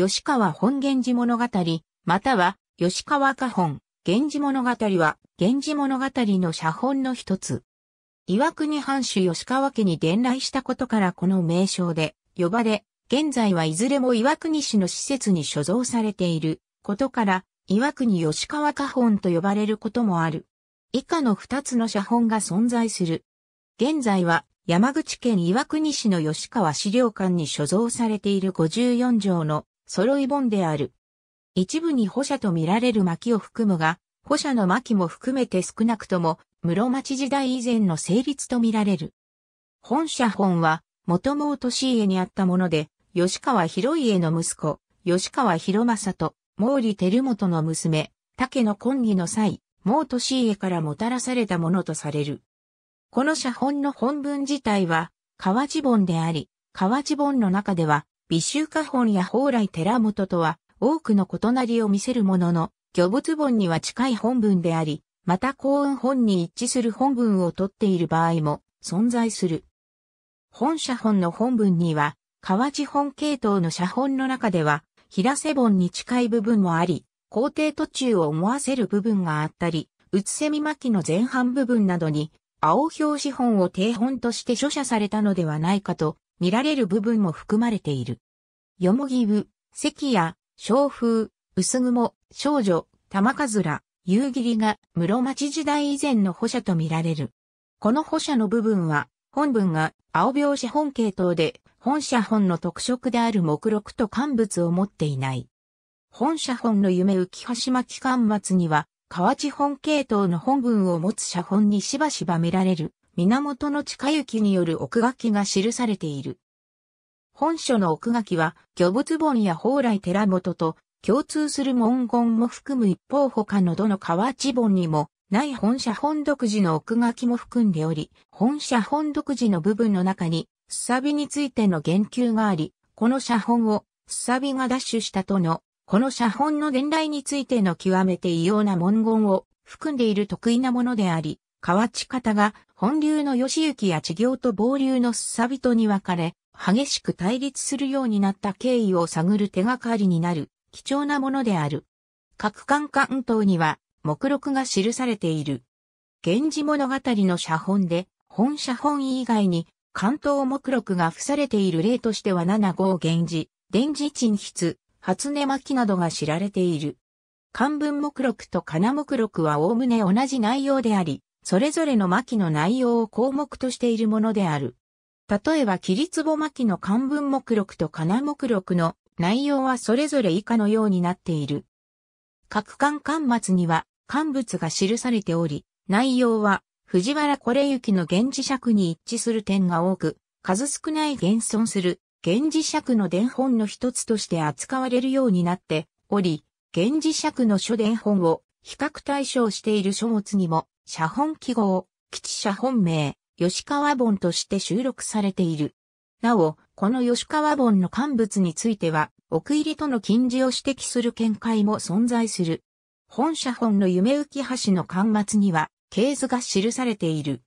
吉川本源氏物語、または、吉川家本、源氏物語は、源氏物語の写本の一つ。岩国藩主吉川家に伝来したことからこの名称で呼ばれ、現在はいずれも岩国市の施設に所蔵されていることから、岩国吉川家本と呼ばれることもある。以下の二つの写本が存在する。現在は山口県岩国市の吉川資料館に所蔵されている54条の揃い本である。一部に保者と見られる巻を含むが、保者の巻も含めて少なくとも、室町時代以前の成立と見られる。本社本は、元も利家にあったもので、吉川広家の息子、吉川広政と、毛利輝元の娘、竹の婚儀の際、毛利家からもたらされたものとされる。この写本の本文自体は、河内本であり、河内本の中では、美修家本や宝来寺本とは多くの異なりを見せるものの、巨物本には近い本文であり、また幸運本に一致する本文を取っている場合も存在する。本社本の本文には、河内本系統の写本の中では、平瀬本に近い部分もあり、皇帝途中を思わせる部分があったり、うつせみ巻きの前半部分などに、青表紙本を定本として書写されたのではないかと見られる部分も含まれている。よもぎぶ、関や、小風、薄雲、少女、玉かずら、夕霧が室町時代以前の補者と見られる。この補者の部分は、本文が青描写本系統で、本写本の特色である目録と乾物を持っていない。本写本の夢浮橋巻巻末には、河内本系統の本文を持つ写本にしばしば見られる。源の近行による奥書きが記されている。本書の奥書きは、巨仏本や宝来寺本と共通する文言も含む一方他のどの河内本にも、ない本社本独自の奥書きも含んでおり、本社本独自の部分の中に、すさびについての言及があり、この写本を、すさびが奪取したとの、この写本の伝来についての極めて異様な文言を含んでいる得意なものであり、河内方が本流の義行や地行と傍流のすさとに分かれ、激しく対立するようになった経緯を探る手がかりになる貴重なものである。各館関東には目録が記されている。源氏物語の写本で、本写本以外に関東目録が付されている例としては七号源氏、伝示沈筆、初音巻などが知られている。漢文目録と金目録は概ね同じ内容であり、それぞれの巻の内容を項目としているものである。例えば、切壺ツボ巻の漢文目録と金目録の内容はそれぞれ以下のようになっている。各巻巻末には、漢物が記されており、内容は、藤原これきの現磁尺に一致する点が多く、数少ない現存する現磁尺の伝本の一つとして扱われるようになっており、現磁尺の書伝本を比較対象している書物にも写本記号、基地写本名、吉川本として収録されている。なお、この吉川本の乾物については、奥入りとの禁止を指摘する見解も存在する。本写本の夢浮橋の端末には、経図が記されている。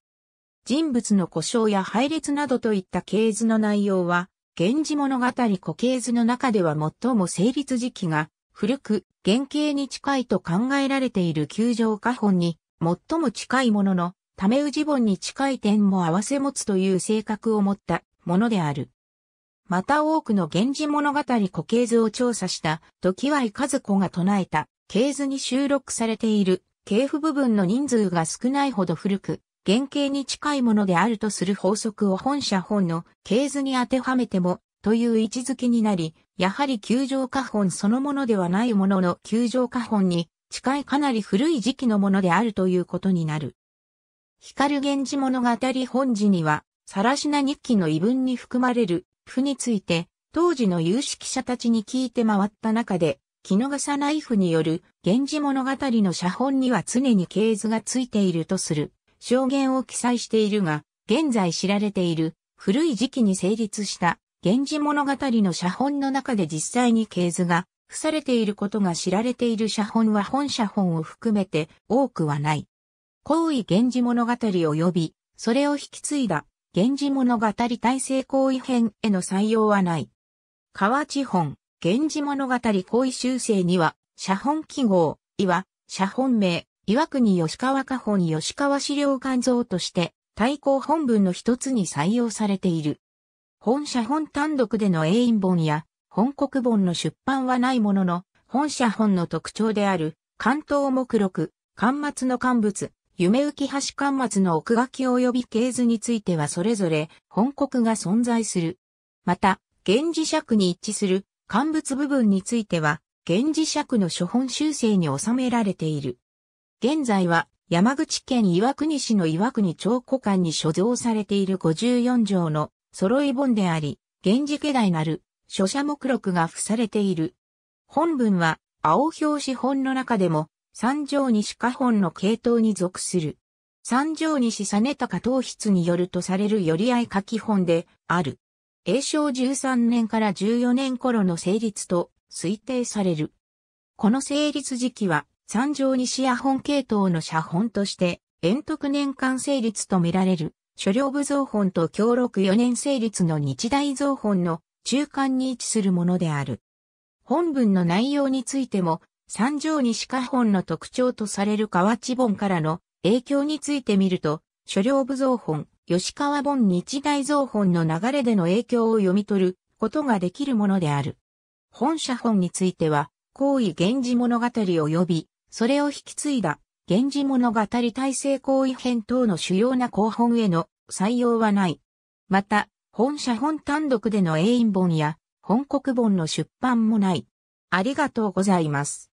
人物の故障や配列などといった経図の内容は、源氏物語古経図の中では最も成立時期が古く、原型に近いと考えられている旧場下本に、最も近いものの、ため氏本に近い点も合わせ持つという性格を持ったものである。また多くの源氏物語古系図を調査した時は和子が唱えた系図に収録されている系譜部分の人数が少ないほど古く、原型に近いものであるとする法則を本社本の系図に当てはめてもという位置づけになり、やはり球状花本そのものではないものの球状花本に近いかなり古い時期のものであるということになる。光源氏物語本寺には、さらしな日記の異文に含まれる、譜について、当時の有識者たちに聞いて回った中で、木の笠ナイフによる、源氏物語の写本には常に系図がついているとする、証言を記載しているが、現在知られている、古い時期に成立した、源氏物語の写本の中で実際に系図が付されていることが知られている写本は本写本を含めて多くはない。皇位源氏物語及び、それを引き継いだ、源氏物語大成皇位編への採用はない。河内本、源氏物語皇位修正には、写本記号、い写本名、岩国吉川家本吉川資料館像として、対抗本文の一つに採用されている。本写本単独での英印本や、本国本の出版はないものの、本社本の特徴である、関東目録、巻末の刊物、夢浮橋巻末の奥書き及び系図についてはそれぞれ本国が存在する。また、現磁石に一致する乾物部分については、現磁石の書本修正に収められている。現在は山口県岩国市の岩国町古館に所蔵されている54条の揃い本であり、源氏家代なる書写目録が付されている。本文は、青表紙本の中でも、三条西下本の系統に属する。三条西実高等筆によるとされる寄り合い書き本である。永正13年から14年頃の成立と推定される。この成立時期は三条西野本系統の写本として、遠徳年間成立とみられる、諸領部造本と協力4年成立の日大造本の中間に位置するものである。本文の内容についても、三条西下本の特徴とされる河内本からの影響についてみると、諸領部造本、吉川本日大造本の流れでの影響を読み取ることができるものである。本社本については、行為源氏物語及び、それを引き継いだ、源氏物語体制行為編等の主要な広本への採用はない。また、本社本単独での英印本や本国本の出版もない。ありがとうございます。